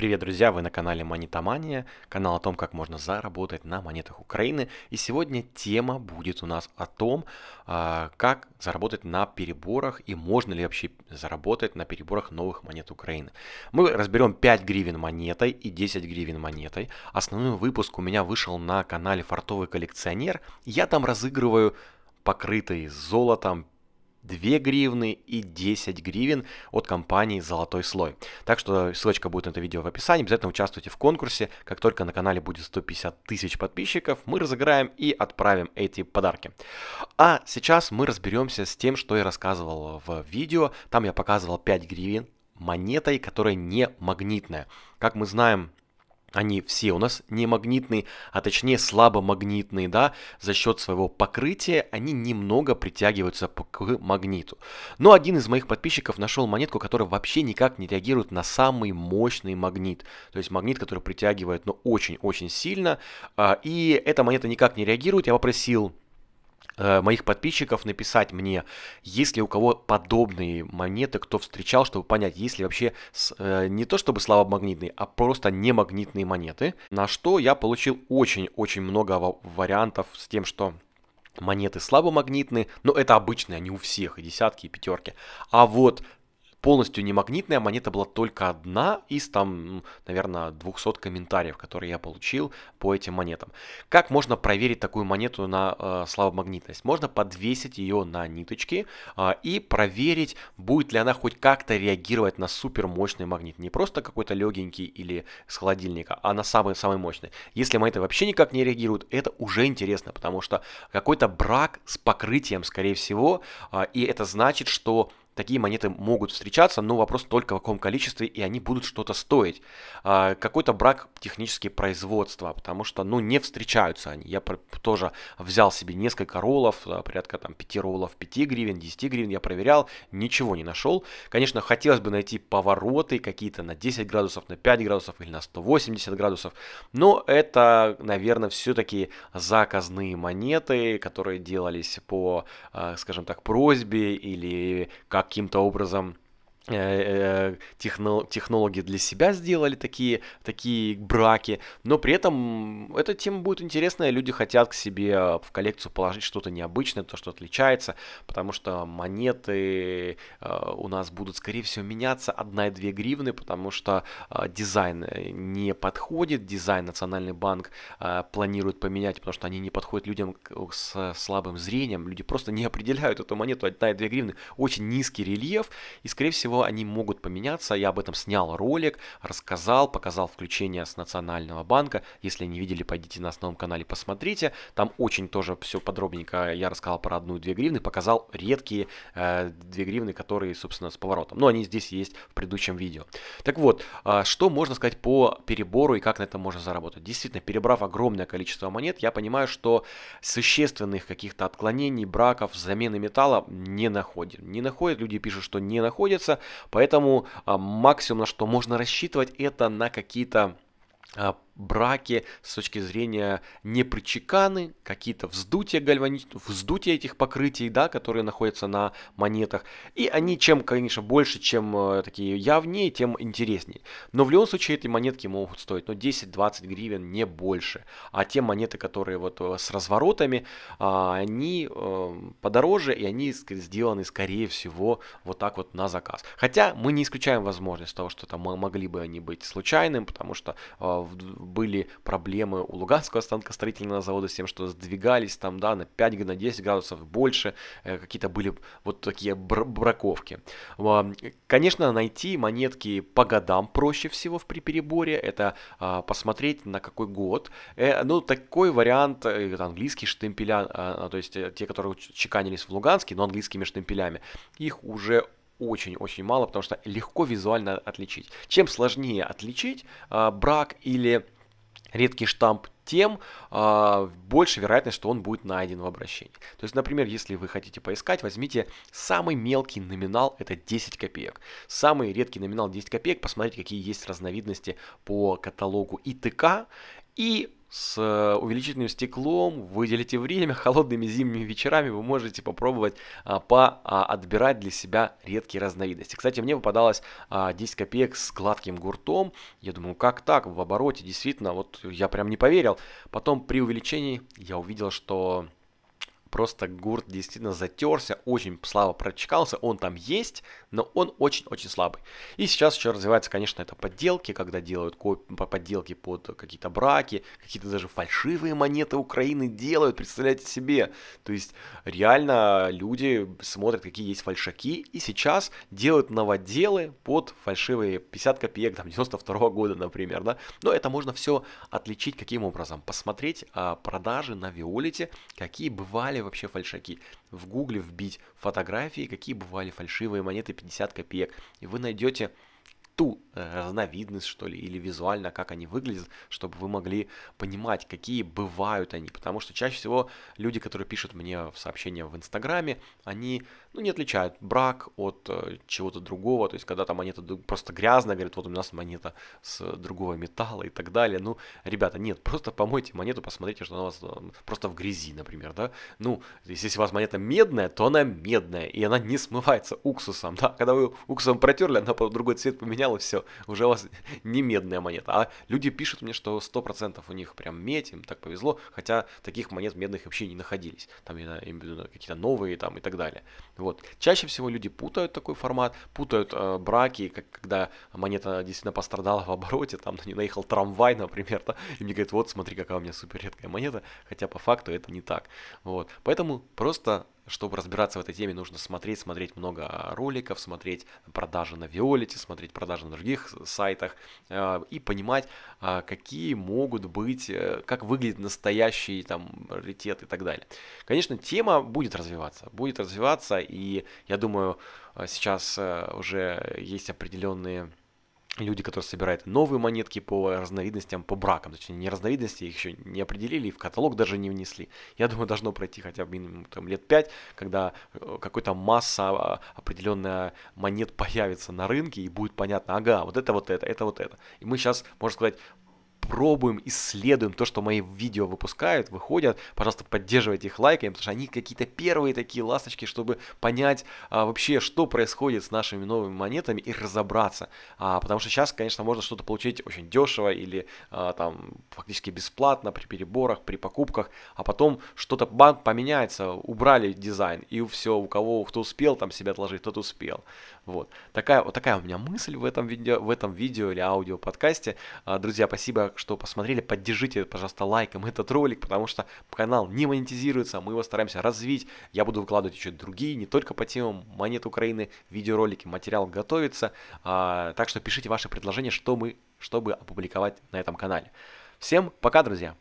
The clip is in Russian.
Привет, друзья! Вы на канале Монетомания, канал о том, как можно заработать на монетах Украины. И сегодня тема будет у нас о том, а, как заработать на переборах и можно ли вообще заработать на переборах новых монет Украины. Мы разберем 5 гривен монетой и 10 гривен монетой. Основной выпуск у меня вышел на канале «Фартовый коллекционер». Я там разыгрываю покрытые золотом 2 гривны и 10 гривен от компании «Золотой слой». Так что ссылочка будет на это видео в описании. Обязательно участвуйте в конкурсе. Как только на канале будет 150 тысяч подписчиков, мы разыграем и отправим эти подарки. А сейчас мы разберемся с тем, что я рассказывал в видео. Там я показывал 5 гривен монетой, которая не магнитная. Как мы знаем, они все у нас не магнитные, а точнее слабо магнитные, да, за счет своего покрытия они немного притягиваются к магниту. Но один из моих подписчиков нашел монетку, которая вообще никак не реагирует на самый мощный магнит. То есть магнит, который притягивает, но ну, очень-очень сильно. А, и эта монета никак не реагирует. Я попросил Э, моих подписчиков написать мне, есть ли у кого подобные монеты, кто встречал, чтобы понять, есть ли вообще э, не то чтобы слабомагнитные, а просто не магнитные монеты. На что я получил очень-очень много вариантов с тем, что монеты слабомагнитные, но это обычные, они у всех, и десятки, и пятерки. А вот полностью не магнитная а монета была только одна из там, наверное, 200 комментариев, которые я получил по этим монетам. Как можно проверить такую монету на э, слабомагнитность? Можно подвесить ее на ниточки э, и проверить, будет ли она хоть как-то реагировать на супермощный магнит. Не просто какой-то легенький или с холодильника, а на самый-самый мощный. Если монеты вообще никак не реагируют, это уже интересно, потому что какой-то брак с покрытием, скорее всего, э, и это значит, что такие монеты могут встречаться, но вопрос только в каком количестве, и они будут что-то стоить. А, какой-то брак технически производства, потому что, ну, не встречаются они. Я тоже взял себе несколько роллов, порядка там 5 роллов 5 гривен, 10 гривен, я проверял, ничего не нашел. Конечно, хотелось бы найти повороты какие-то на 10 градусов, на 5 градусов или на 180 градусов, но это, наверное, все-таки заказные монеты, которые делались по, а, скажем так, просьбе или как каким-то образом Э, э, технологии для себя сделали такие, такие браки, но при этом эта тема будет интересная, люди хотят к себе в коллекцию положить что-то необычное, то, что отличается, потому что монеты э, у нас будут, скорее всего, меняться 1 две гривны, потому что дизайн не подходит, дизайн Национальный банк планирует поменять, потому что они не подходят людям с слабым зрением, люди просто не определяют эту монету 1 две гривны, очень низкий рельеф, и, скорее всего, они могут поменяться. Я об этом снял ролик, рассказал, показал включение с Национального банка. Если не видели, пойдите на основном канале, посмотрите. Там очень тоже все подробненько я рассказал про одну и две гривны, показал редкие э, 2 гривны, которые, собственно, с поворотом. Но они здесь есть в предыдущем видео. Так вот, э, что можно сказать по перебору и как на этом можно заработать? Действительно, перебрав огромное количество монет, я понимаю, что существенных каких-то отклонений, браков, замены металла не находим. Не находят, люди пишут, что не находятся. Поэтому а, максимум, на что можно рассчитывать, это на какие-то а, браке с точки зрения непричеканы, какие-то вздутия, гальвани... вздутия этих покрытий, да, которые находятся на монетах. И они чем, конечно, больше, чем э, такие явнее, тем интереснее. Но в любом случае эти монетки могут стоить ну, 10-20 гривен, не больше. А те монеты, которые вот э, с разворотами, а, они эм, подороже, и они сделаны, скорее всего, вот так вот на заказ. Хотя мы не исключаем возможность того, что там могли бы они быть случайным, потому что э, в были проблемы у Луганского станкостроительного завода с тем, что сдвигались там, да, на 5, на 10 градусов больше, э, какие-то были вот такие бр браковки. Конечно, найти монетки по годам проще всего при переборе, это а, посмотреть на какой год. Э, ну, такой вариант, э, английский штемпеля, а, а, то есть те, которые чеканились в Луганске, но английскими штемпелями, их уже очень-очень мало, потому что легко визуально отличить. Чем сложнее отличить брак или редкий штамп, тем э, больше вероятность, что он будет найден в обращении. То есть, например, если вы хотите поискать, возьмите самый мелкий номинал, это 10 копеек. Самый редкий номинал 10 копеек, посмотрите, какие есть разновидности по каталогу ИТК, и с э, увеличительным стеклом, выделите время, холодными зимними вечерами вы можете попробовать а, по, а, отбирать для себя редкие разновидности. Кстати, мне попадалось а, 10 копеек с гладким гуртом. Я думаю, как так, в обороте, действительно, вот я прям не поверил. Потом при увеличении я увидел, что Просто Гурт действительно затерся, очень слабо прочекался, он там есть, но он очень-очень слабый. И сейчас еще развивается, конечно, это подделки, когда делают подделки под какие-то браки, какие-то даже фальшивые монеты Украины делают, представляете себе. То есть реально люди смотрят, какие есть фальшаки, и сейчас делают новоделы под фальшивые 50 копеек, там, 92 -го года, например, да. Но это можно все отличить каким образом? Посмотреть а, продажи на Виолите, какие бывали стали вообще фальшаки. В гугле вбить фотографии, какие бывали фальшивые монеты 50 копеек, и вы найдете ту э, разновидность, что ли, или визуально, как они выглядят, чтобы вы могли понимать, какие бывают они. Потому что чаще всего люди, которые пишут мне в сообщения в Инстаграме, они ну, не отличают брак от э, чего-то другого. То есть, когда там монета просто грязная, говорят, вот у нас монета с другого металла и так далее. Ну, ребята, нет, просто помойте монету, посмотрите, что она у вас просто в грязи, например, да. Ну, если у вас монета медная, то она медная, и она не смывается уксусом, да. Когда вы уксусом протерли, она по другой цвет поменяла, поставил, и все, уже у вас не медная монета. А люди пишут мне, что 100% у них прям медь, им так повезло, хотя таких монет медных вообще не находились. Там я имею в виду какие-то новые там и так далее. Вот. Чаще всего люди путают такой формат, путают э, браки, как, когда монета действительно пострадала в обороте, там на нее наехал трамвай, например, да, и мне говорят, вот смотри, какая у меня супер редкая монета, хотя по факту это не так. Вот. Поэтому просто чтобы разбираться в этой теме, нужно смотреть, смотреть много а, роликов, смотреть продажи на Виолете, смотреть продажи на других сайтах а, и понимать, а, какие могут быть, э, как выглядит настоящий там раритет и так далее. Конечно, тема будет развиваться, будет развиваться, и я думаю, сейчас э, уже есть определенные люди, которые собирают новые монетки по разновидностям, по бракам. Точнее, не разновидности, их еще не определили и в каталог даже не внесли. Я думаю, должно пройти хотя бы минимум там, лет 5, когда э, какая-то масса а, определенная монет появится на рынке и будет понятно, ага, вот это вот это, это вот это. И мы сейчас, можно сказать, пробуем, исследуем то, что мои видео выпускают, выходят. Пожалуйста, поддерживайте их лайками, потому что они какие-то первые такие ласточки, чтобы понять а, вообще, что происходит с нашими новыми монетами и разобраться. А, потому что сейчас, конечно, можно что-то получить очень дешево или а, там фактически бесплатно при переборах, при покупках, а потом что-то банк поменяется, убрали дизайн, и все, у кого кто успел там себя отложить, тот успел. Вот. Такая, вот такая у меня мысль в этом видео, в этом видео или аудио подкасте. А, друзья, спасибо, что посмотрели, поддержите, пожалуйста, лайком этот ролик, потому что канал не монетизируется, мы его стараемся развить. Я буду выкладывать еще другие, не только по темам монет Украины, видеоролики, материал готовится. А, так что пишите ваши предложения, что мы, чтобы опубликовать на этом канале. Всем пока, друзья!